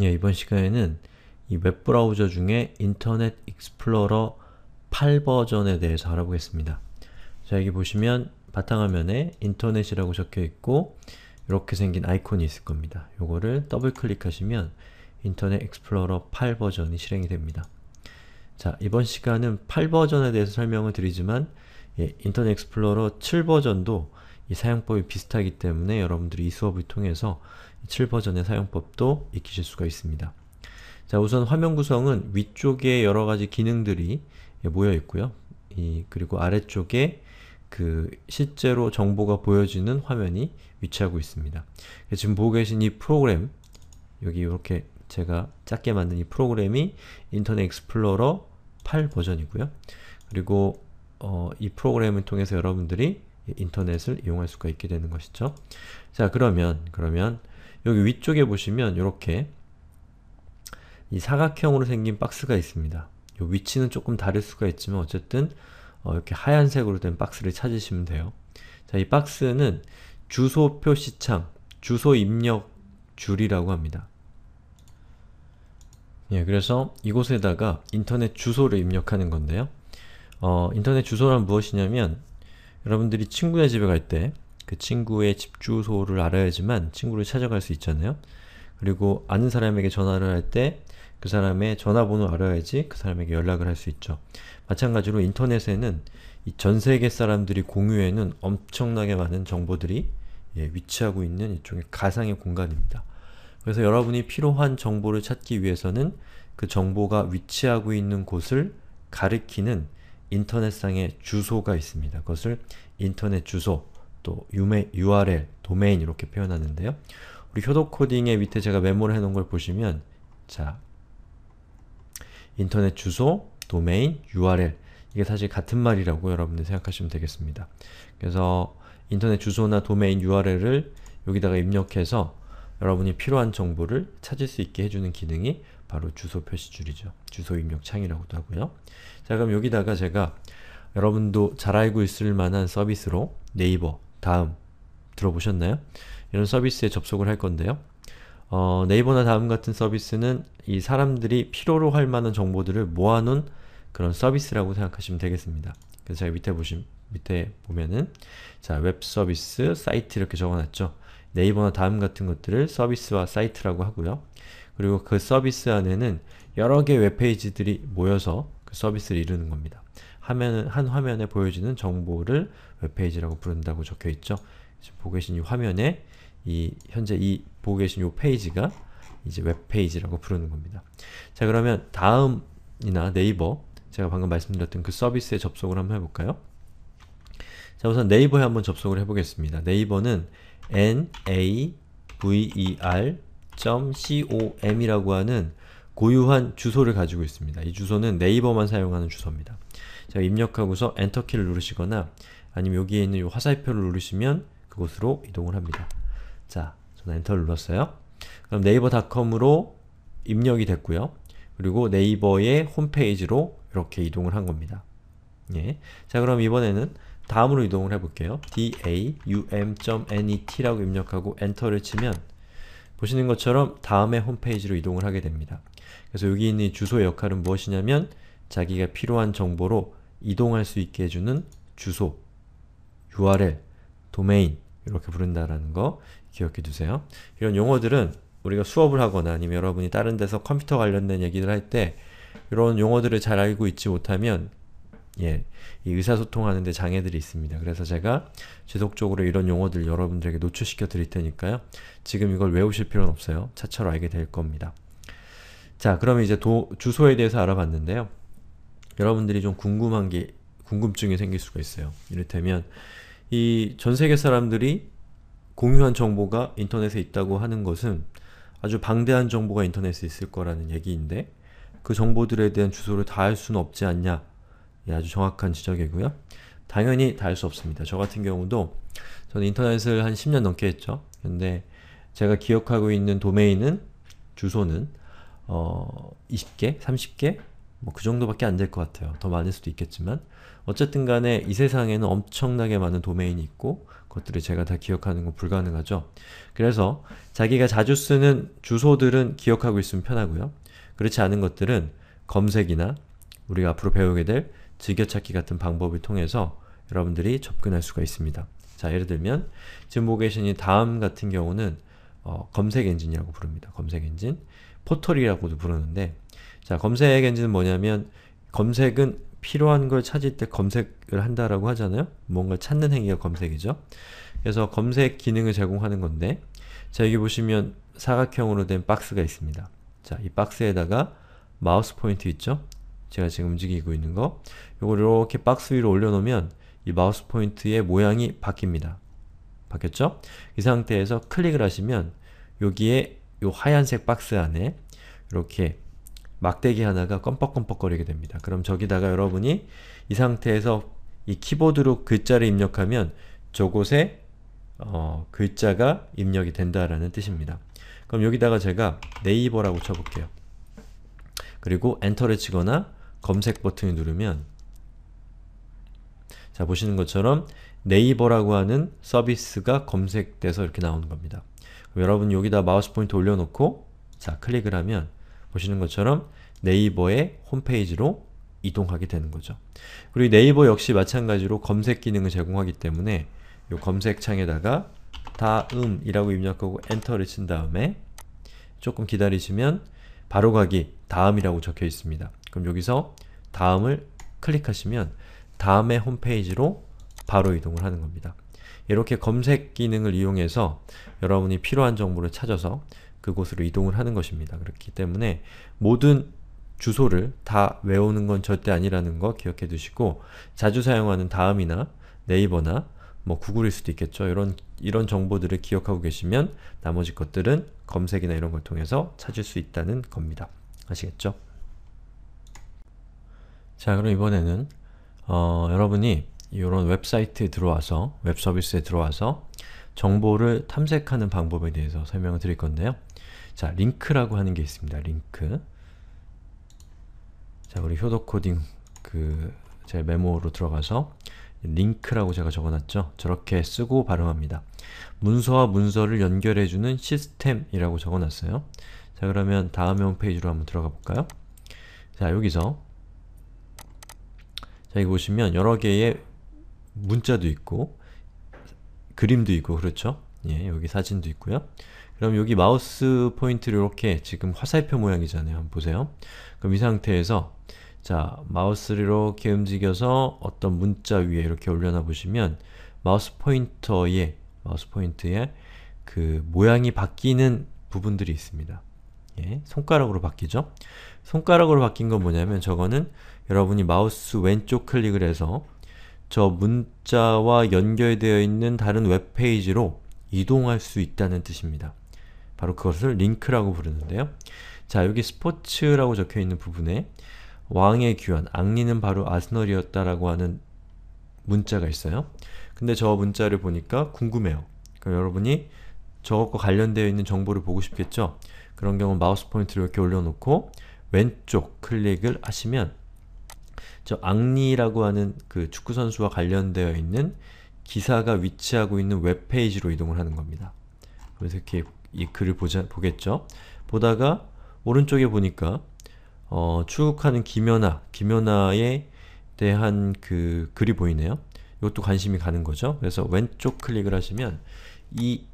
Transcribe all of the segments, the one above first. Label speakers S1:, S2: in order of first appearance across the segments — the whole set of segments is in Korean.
S1: 예, 이번 시간에는 이 웹브라우저 중에 인터넷 익스플로러 8 버전에 대해서 알아보겠습니다. 자, 여기 보시면 바탕화면에 인터넷이라고 적혀있고 이렇게 생긴 아이콘이 있을 겁니다. 요거를 더블클릭하시면 인터넷 익스플로러 8 버전이 실행이 됩니다. 자, 이번 시간은 8 버전에 대해서 설명을 드리지만 예, 인터넷 익스플로러 7 버전도 이 사용법이 비슷하기 때문에 여러분들이 이 수업을 통해서 7버전의 사용법도 익히실 수가 있습니다. 자 우선 화면 구성은 위쪽에 여러가지 기능들이 모여 있고요. 이, 그리고 아래쪽에 그 실제로 정보가 보여지는 화면이 위치하고 있습니다. 지금 보고 계신 이 프로그램 여기 이렇게 제가 작게 만든 이 프로그램이 인터넷 익스플로러 8 버전이고요. 그리고 어, 이 프로그램을 통해서 여러분들이 인터넷을 이용할 수가 있게 되는 것이죠. 자 그러면 그러면 여기 위쪽에 보시면 이렇게 이 사각형으로 생긴 박스가 있습니다. 이 위치는 조금 다를 수가 있지만 어쨌든 어, 이렇게 하얀색으로 된 박스를 찾으시면 돼요. 자, 이 박스는 주소 표시창, 주소 입력 줄이라고 합니다. 예, 그래서 이곳에다가 인터넷 주소를 입력하는 건데요. 어, 인터넷 주소란 무엇이냐면 여러분들이 친구네 집에 갈 때 그 친구의 집 주소를 알아야지만 친구를 찾아갈 수 있잖아요. 그리고 아는 사람에게 전화를 할 때 그 사람의 전화번호 를 알아야지 그 사람에게 연락을 할 수 있죠. 마찬가지로 인터넷에는 이 전세계 사람들이 공유해는 엄청나게 많은 정보들이 예, 위치하고 있는 일종의 가상의 공간입니다. 그래서 여러분이 필요한 정보를 찾기 위해서는 그 정보가 위치하고 있는 곳을 가리키는 인터넷상에 주소가 있습니다. 그것을 인터넷 주소, 또 URL, 도메인 이렇게 표현하는데요. 우리 효도코딩의 밑에 제가 메모를 해놓은 걸 보시면 자, 인터넷 주소, 도메인, URL 이게 사실 같은 말이라고 여러분들 생각하시면 되겠습니다. 그래서 인터넷 주소나 도메인 URL을 여기다가 입력해서 여러분이 필요한 정보를 찾을 수 있게 해주는 기능이 바로 주소 표시줄이죠. 주소 입력 창이라고도 하고요. 자 그럼 여기다가 제가 여러분도 잘 알고 있을 만한 서비스로 네이버, 다음 들어보셨나요? 이런 서비스에 접속을 할 건데요. 어, 네이버나 다음 같은 서비스는 이 사람들이 필요로 할 만한 정보들을 모아놓은 그런 서비스라고 생각하시면 되겠습니다. 그래서 제가 밑에 보시 밑에 보면은 자웹 서비스, 사이트 이렇게 적어놨죠. 네이버나 다음 같은 것들을 서비스와 사이트라고 하고요. 그리고 그 서비스 안에는 여러 개의 웹페이지들이 모여서 그 서비스를 이루는 겁니다. 화면은, 한 화면에 보여지는 정보를 웹페이지라고 부른다고 적혀있죠. 지금 보고 계신 이 화면에 이 현재 이 보고 계신 이 페이지가 이제 웹페이지라고 부르는 겁니다. 자 그러면 다음이나 네이버 제가 방금 말씀드렸던 그 서비스에 접속을 한번 해볼까요? 자 우선 네이버에 한번 접속을 해보겠습니다. 네이버는 n a v e r .com이라고 하는 고유한 주소를 가지고 있습니다. 이 주소는 네이버만 사용하는 주소입니다. 제가 입력하고서 엔터키를 누르시거나 아니면 여기에 있는 이 화살표를 누르시면 그곳으로 이동을 합니다. 자, 저는 엔터를 눌렀어요. 그럼 네이버닷컴으로 입력이 됐고요. 그리고 네이버의 홈페이지로 이렇게 이동을 한 겁니다. 예. 자, 그럼 이번에는 다음으로 이동을 해볼게요. daum.net라고 입력하고 엔터를 치면 보시는 것처럼 다음의 홈페이지로 이동을 하게 됩니다. 그래서 여기 있는 이 주소의 역할은 무엇이냐면 자기가 필요한 정보로 이동할 수 있게 해주는 주소, URL, 도메인 이렇게 부른다라는 거 기억해 두세요. 이런 용어들은 우리가 수업을 하거나 아니면 여러분이 다른 데서 컴퓨터 관련된 얘기를 할 때 이런 용어들을 잘 알고 있지 못하면 예, 이 의사소통하는데 장애들이 있습니다. 그래서 제가 지속적으로 이런 용어들 여러분들에게 노출시켜 드릴 테니까요. 지금 이걸 외우실 필요는 없어요. 차차로 알게 될 겁니다. 자, 그러면 이제 도, 주소에 대해서 알아봤는데요. 여러분들이 좀 궁금한 게, 궁금증이 생길 수가 있어요. 이를테면 이 전세계 사람들이 공유한 정보가 인터넷에 있다고 하는 것은 아주 방대한 정보가 인터넷에 있을 거라는 얘기인데 그 정보들에 대한 주소를 다 할 수는 없지 않냐 예, 아주 정확한 지적이고요. 당연히 다 할 수 없습니다. 저 같은 경우도 저는 인터넷을 한 10년 넘게 했죠. 근데 제가 기억하고 있는 도메인은 주소는 어, 20개, 30개 뭐 그 정도밖에 안 될 것 같아요. 더 많을 수도 있겠지만 어쨌든 간에 이 세상에는 엄청나게 많은 도메인이 있고 그것들을 제가 다 기억하는 건 불가능하죠. 그래서 자기가 자주 쓰는 주소들은 기억하고 있으면 편하고요. 그렇지 않은 것들은 검색이나 우리가 앞으로 배우게 될 즐겨찾기 같은 방법을 통해서 여러분들이 접근할 수가 있습니다. 자 예를 들면 지금 보고 계신 이 다음 같은 경우는 어, 검색 엔진이라고 부릅니다. 검색 엔진 포털이라고도 부르는데 자 검색 엔진은 뭐냐면 검색은 필요한 걸 찾을 때 검색을 한다라고 하잖아요. 뭔가 찾는 행위가 검색이죠. 그래서 검색 기능을 제공하는 건데 자 여기 보시면 사각형으로 된 박스가 있습니다. 자이 박스에다가 마우스 포인트 있죠? 제가 지금 움직이고 있는 거 요걸 이렇게 박스 위로 올려놓으면 이 마우스 포인트의 모양이 바뀝니다. 바뀌었죠? 이 상태에서 클릭을 하시면 여기에 요 하얀색 박스 안에 이렇게 막대기 하나가 껌뻑껌뻑거리게 됩니다. 그럼 저기다가 여러분이 이 상태에서 이 키보드로 글자를 입력하면 저곳에 어, 글자가 입력이 된다라는 뜻입니다. 그럼 여기다가 제가 네이버라고 쳐볼게요. 그리고 엔터를 치거나 검색 버튼을 누르면 자 보시는 것처럼 네이버라고 하는 서비스가 검색돼서 이렇게 나오는 겁니다. 여러분 여기다 마우스 포인트 올려놓고 자 클릭을 하면 보시는 것처럼 네이버의 홈페이지로 이동하게 되는 거죠. 그리고 네이버 역시 마찬가지로 검색 기능을 제공하기 때문에 이 검색창에다가 다음이라고 입력하고 엔터를 친 다음에 조금 기다리시면 바로가기 다음이라고 적혀 있습니다. 그럼 여기서 다음을 클릭하시면 다음의 홈페이지로 바로 이동을 하는 겁니다. 이렇게 검색 기능을 이용해서 여러분이 필요한 정보를 찾아서 그곳으로 이동을 하는 것입니다. 그렇기 때문에 모든 주소를 다 외우는 건 절대 아니라는 거 기억해 두시고 자주 사용하는 다음이나 네이버나 뭐 구글일 수도 있겠죠. 이런 이런 정보들을 기억하고 계시면 나머지 것들은 검색이나 이런 걸 통해서 찾을 수 있다는 겁니다. 아시겠죠? 자 그럼 이번에는 어, 여러분이 이런 웹사이트에 들어와서 웹 서비스에 들어와서 정보를 탐색하는 방법에 대해서 설명을 드릴 건데요. 자, 링크라고 하는 게 있습니다. 링크. 자, 우리 효도 코딩 그 제 메모로 들어가서 링크라고 제가 적어놨죠? 저렇게 쓰고 발음합니다. 문서와 문서를 연결해주는 시스템이라고 적어놨어요. 자, 그러면 다음 홈페이지로 한번 들어가 볼까요? 자, 여기서 자, 여기 보시면 여러 개의 문자도 있고 그림도 있고 그렇죠? 예, 여기 사진도 있고요. 그럼 여기 마우스 포인트를 이렇게 지금 화살표 모양이잖아요. 한번 보세요. 그럼 이 상태에서 자, 마우스를 이렇게 움직여서 어떤 문자 위에 이렇게 올려놔 보시면 마우스 포인터의 마우스 포인트의 그 모양이 바뀌는 부분들이 있습니다. 예, 손가락으로 바뀌죠? 손가락으로 바뀐 건 뭐냐면 저거는 여러분이 마우스 왼쪽 클릭을 해서 저 문자와 연결되어 있는 다른 웹페이지로 이동할 수 있다는 뜻입니다. 바로 그것을 링크라고 부르는데요. 자, 여기 스포츠라고 적혀있는 부분에 왕의 귀환, 악리는 바로 아스널이었다라고 하는 문자가 있어요. 근데 저 문자를 보니까 궁금해요. 그럼 여러분이 저것과 관련되어 있는 정보를 보고 싶겠죠? 그런 경우 마우스 포인트를 이렇게 올려놓고 왼쪽 클릭을 하시면 저 앙리라고 하는 그 축구 선수와 관련되어 있는 기사가 위치하고 있는 웹페이지로 이동을 하는 겁니다. 그래서 이렇게 이 글을 보자, 보겠죠. 보다가 오른쪽에 보니까 어, 추국하는 김연아, 김연아에 대한 그 글이 보이네요. 이것도 관심이 가는 거죠. 그래서 왼쪽 클릭을 하시면 이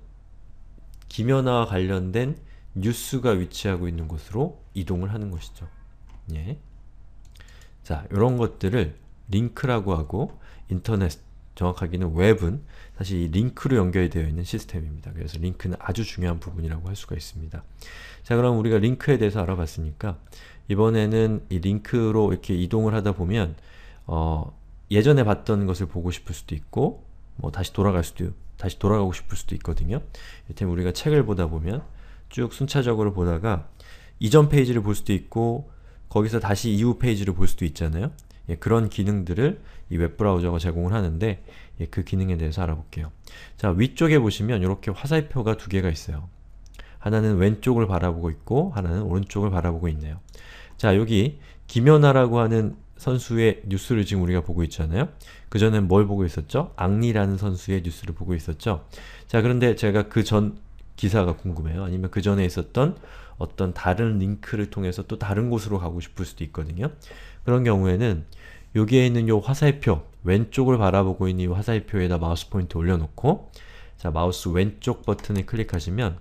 S1: 김연아와 관련된 뉴스가 위치하고 있는 곳으로 이동을 하는 것이죠. 예. 자, 이런 것들을 링크라고 하고 인터넷, 정확하게는 웹은 사실 이 링크로 연결 되어 있는 시스템입니다. 그래서 링크는 아주 중요한 부분이라고 할 수가 있습니다. 자, 그럼 우리가 링크에 대해서 알아봤으니까 이번에는 이 링크로 이렇게 이동을 하다 보면 어, 예전에 봤던 것을 보고 싶을 수도 있고 뭐 다시 돌아갈 수도 다시 돌아가고 싶을 수도 있거든요. 이를테면 우리가 책을 보다 보면 쭉 순차적으로 보다가 이전 페이지를 볼 수도 있고 거기서 다시 이후 페이지를 볼 수도 있잖아요. 예, 그런 기능들을 이 웹브라우저가 제공을 하는데 예, 그 기능에 대해서 알아볼게요. 자, 위쪽에 보시면 이렇게 화살표가 두 개가 있어요. 하나는 왼쪽을 바라보고 있고 하나는 오른쪽을 바라보고 있네요. 자, 여기 김연아라고 하는 선수의 뉴스를 지금 우리가 보고 있잖아요. 그전엔 뭘 보고 있었죠? 악리라는 선수의 뉴스를 보고 있었죠. 자, 그런데 제가 그전 기사가 궁금해요. 아니면 그 전에 있었던 어떤 다른 링크를 통해서 또 다른 곳으로 가고 싶을 수도 있거든요. 그런 경우에는 여기에 있는 이 화살표, 왼쪽을 바라보고 있는 이 화살표에다 마우스 포인트 올려놓고 자 마우스 왼쪽 버튼을 클릭하시면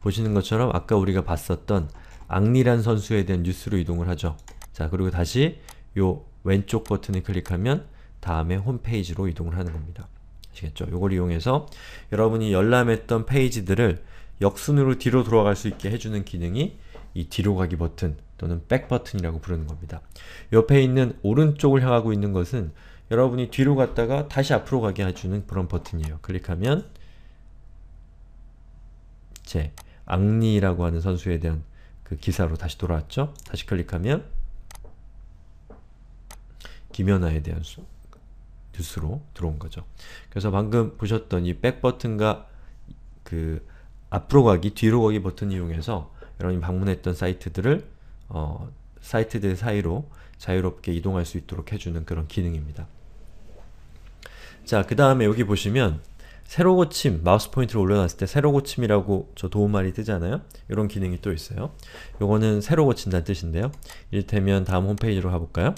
S1: 보시는 것처럼 아까 우리가 봤었던 악리란 선수에 대한 뉴스로 이동을 하죠. 자 그리고 다시 요 왼쪽 버튼을 클릭하면 다음에 홈페이지로 이동을 하는 겁니다. 아시겠죠? 요걸 이용해서 여러분이 열람했던 페이지들을 역순으로 뒤로 돌아갈 수 있게 해주는 기능이 이 뒤로 가기 버튼 또는 백 버튼이라고 부르는 겁니다. 옆에 있는 오른쪽을 향하고 있는 것은 여러분이 뒤로 갔다가 다시 앞으로 가게 해주는 그런 버튼이에요. 클릭하면 제악리라고 하는 선수에 대한 그 기사로 다시 돌아왔죠? 다시 클릭하면 김연아에 대한 수, 뉴스로 들어온 거죠. 그래서 방금 보셨던 이 백 버튼과 그 앞으로 가기, 뒤로 가기 버튼 이용해서 여러분이 방문했던 사이트들을 어, 사이트들 사이로 자유롭게 이동할 수 있도록 해주는 그런 기능입니다. 자, 그 다음에 여기 보시면 새로 고침, 마우스 포인트를 올려놨을 때새로 고침이라고 저 도움말이 뜨잖아요? 이런 기능이 또 있어요. 요거는 새로 고친다는 뜻인데요. 이를테면 다음 홈페이지로 가볼까요?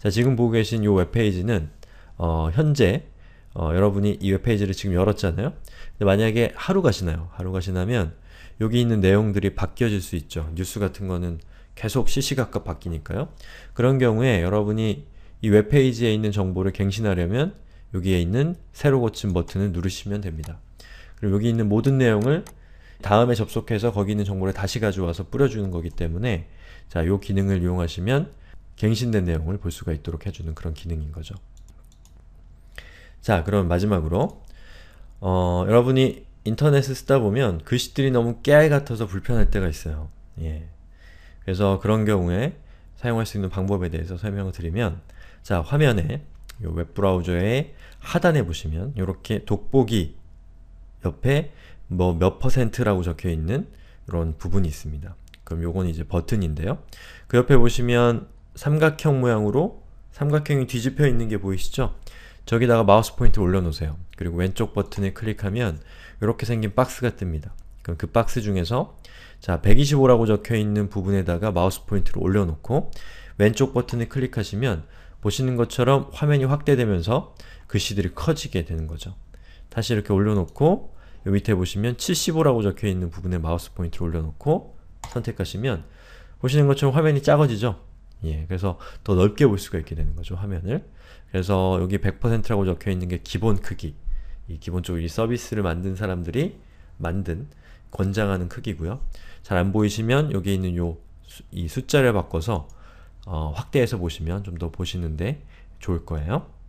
S1: 자, 지금 보고 계신 이 웹페이지는 어, 현재 어, 여러분이 이 웹페이지를 지금 열었잖아요? 근데 만약에 하루가 지나요. 하루가 지나면 여기 있는 내용들이 바뀌어질 수 있죠. 뉴스 같은 거는 계속 시시각각 바뀌니까요. 그런 경우에 여러분이 이 웹페이지에 있는 정보를 갱신하려면 여기에 있는 새로 고침 버튼을 누르시면 됩니다. 그리고 여기 있는 모든 내용을 다음에 접속해서 거기 있는 정보를 다시 가져와서 뿌려주는 거기 때문에 자, 요 기능을 이용하시면 갱신된 내용을 볼 수가 있도록 해주는 그런 기능인 거죠. 자, 그럼 마지막으로 어, 여러분이 인터넷을 쓰다 보면 글씨들이 너무 깨알 같아서 불편할 때가 있어요. 예. 그래서 그런 경우에 사용할 수 있는 방법에 대해서 설명을 드리면 자, 화면에 요 웹브라우저의 하단에 보시면 이렇게 돋보기 옆에 뭐 몇 퍼센트라고 적혀있는 이런 부분이 있습니다. 그럼 요건 이제 버튼인데요. 그 옆에 보시면 삼각형 모양으로 삼각형이 뒤집혀 있는 게 보이시죠? 저기다가 마우스 포인트 올려놓으세요. 그리고 왼쪽 버튼을 클릭하면 이렇게 생긴 박스가 뜹니다. 그럼 그 박스 중에서 자 125라고 적혀있는 부분에다가 마우스 포인트를 올려놓고 왼쪽 버튼을 클릭하시면 보시는 것처럼 화면이 확대되면서 글씨들이 커지게 되는 거죠. 다시 이렇게 올려놓고 밑에 보시면 75라고 적혀있는 부분에 마우스 포인트를 올려놓고 선택하시면 보시는 것처럼 화면이 작아지죠? 예, 그래서 더 넓게 볼 수가 있게 되는 거죠, 화면을. 그래서 여기 100%라고 적혀 있는 게 기본 크기. 이 기본적으로 이 서비스를 만든 사람들이 만든, 권장하는 크기고요. 잘 안 보이시면 여기 있는 요, 이 숫자를 바꿔서 어, 확대해서 보시면 좀 더 보시는데 좋을 거예요.